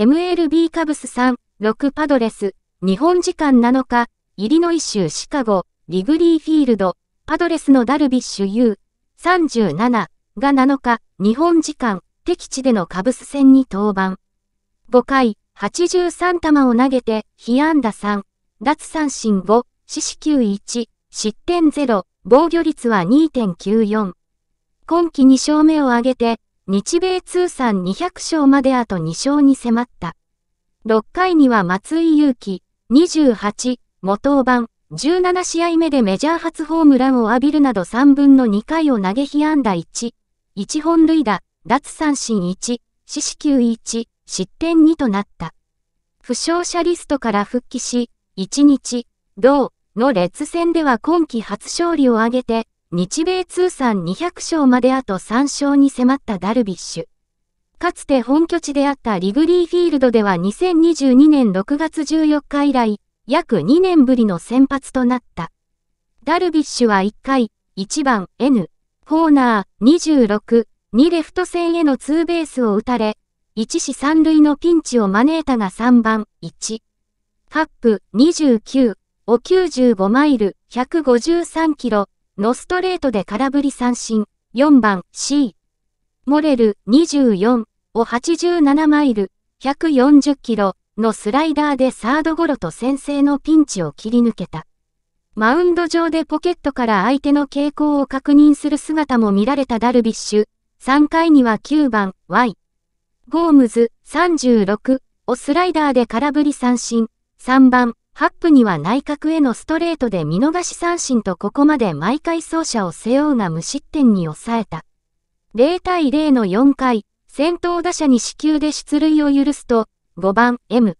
MLB カブス3、6パドレス、日本時間7日、イリノイ州シカゴ、リグリーフィールド、パドレスのダルビッシュ有37が7日、日本時間、敵地でのカブス戦に登板。5回、83球を投げて、被安打3、脱三振5、四死球1、失点0、防御率は2.94。今季2勝目を挙げて、日米通算200勝まであと2勝に迫った。6回には松井裕樹、28、元登板、17試合目でメジャー初ホームランを浴びるなど3分の2回を投げ被安打1、1本塁打、脱三振1、四死球1、失点2となった。負傷者リストから復帰し、1日、同のレッズ戦では今季初勝利を挙げて、日米通算200勝まであと3勝に迫ったダルビッシュ。かつて本拠地であったリグリーフィールドでは2022年6月14日以来、約2年ぶりの先発となった。ダルビッシュは1回、1番 N、コーナー26、2レフト線へのツーベースを打たれ、1死3塁のピンチを招いたが3番1、カップ29、お95マイル、153キロ、のストレートで空振り三振、4番 C。モレル24を87マイル、140キロのスライダーでサードゴロと先制のピンチを切り抜けた。マウンド上でポケットから相手の傾向を確認する姿も見られたダルビッシュ。3回には9番 Y。ゴームズ36をスライダーで空振り三振。3番ハップには内角へのストレートで見逃し三振とここまで毎回走者を背負うが無失点に抑えた。0対0の4回、先頭打者に死球で出塁を許すと、5番 M。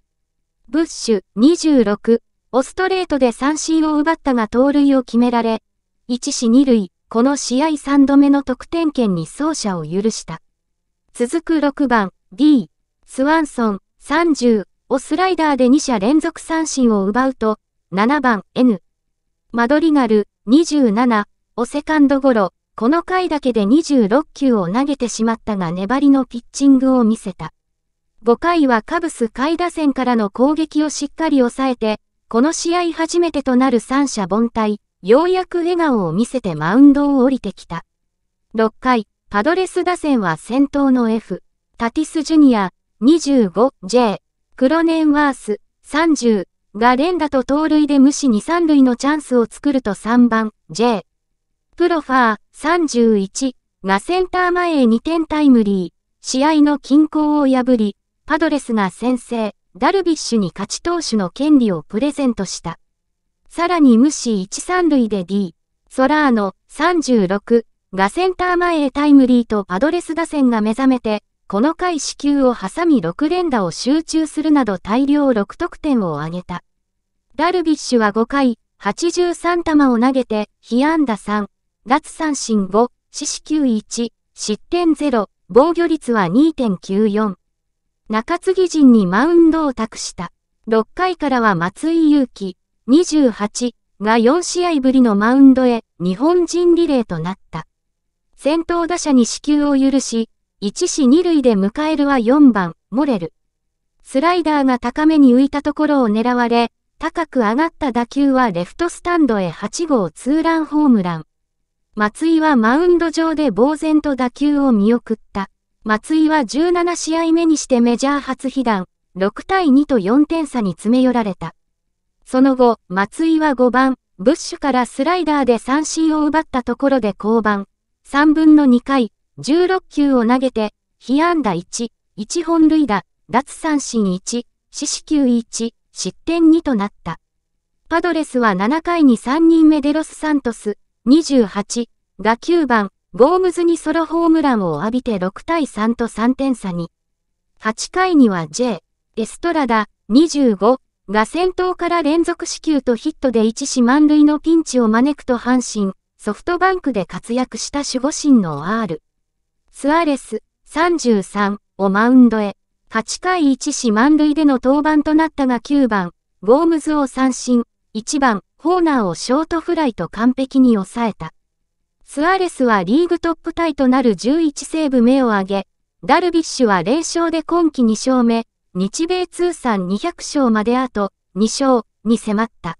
ブッシュ26をストレートで三振を奪ったが盗塁を決められ、1死2塁、この試合3度目の得点圏に走者を許した。続く6番 D。スワンソン30をスライダーで2者連続三振を奪うと、7番 N。マドリガル27をセカンドゴロ、この回だけで26球を投げてしまったが粘りのピッチングを見せた。5回はカブス下位打線からの攻撃をしっかり抑えて、この試合初めてとなる三者凡退、ようやく笑顔を見せてマウンドを降りてきた。6回、パドレス打線は先頭の F、タティス・ジュニア、25J クロネンワース、30が連打と盗塁で無視に三塁のチャンスを作ると3番、J。プロファー、31がセンター前へ2点タイムリー。試合の均衡を破り、パドレスが先制、ダルビッシュに勝ち投手の権利をプレゼントした。さらに無視1、3塁で D。ソラーノ、36がセンター前へタイムリーとパドレス打線が目覚めて、この回死球を挟み6連打を集中するなど大量6得点を挙げた。ダルビッシュは5回、83球を投げて、被安打3、脱三振5、死死球1、失点0、防御率は2.94。中継ぎ陣にマウンドを託した。6回からは松井祐希、28が4試合ぶりのマウンドへ日本人リレーとなった。先頭打者に死球を許し、一死二塁で迎えるは4番、モレル。スライダーが高めに浮いたところを狙われ、高く上がった打球はレフトスタンドへ8号ツーランホームラン。松井はマウンド上で呆然と打球を見送った。松井は17試合目にしてメジャー初被弾、6対2と4点差に詰め寄られた。その後、松井は5番、ブッシュからスライダーで三振を奪ったところで降板。3分の2回、16球を投げて、被安打1、1本塁打、奪三振1、四死球1、失点2となった。パドレスは7回に3人目デロス・サントス、28、が9番、ゴームズにソロホームランを浴びて6対3と3点差に。8回には J、エストラダ、25、が先頭から連続支球とヒットで一死満塁のピンチを招くと阪神、ソフトバンクで活躍した守護神の R。スアレス、33をマウンドへ。8回1死満塁での登板となったが9番、ゴームズを三振、1番、ホーナーをショートフライと完璧に抑えた。スアレスはリーグトップタイとなる11セーブ目を挙げ、ダルビッシュは0勝で今季2勝目、日米通算200勝まであと2勝に迫った。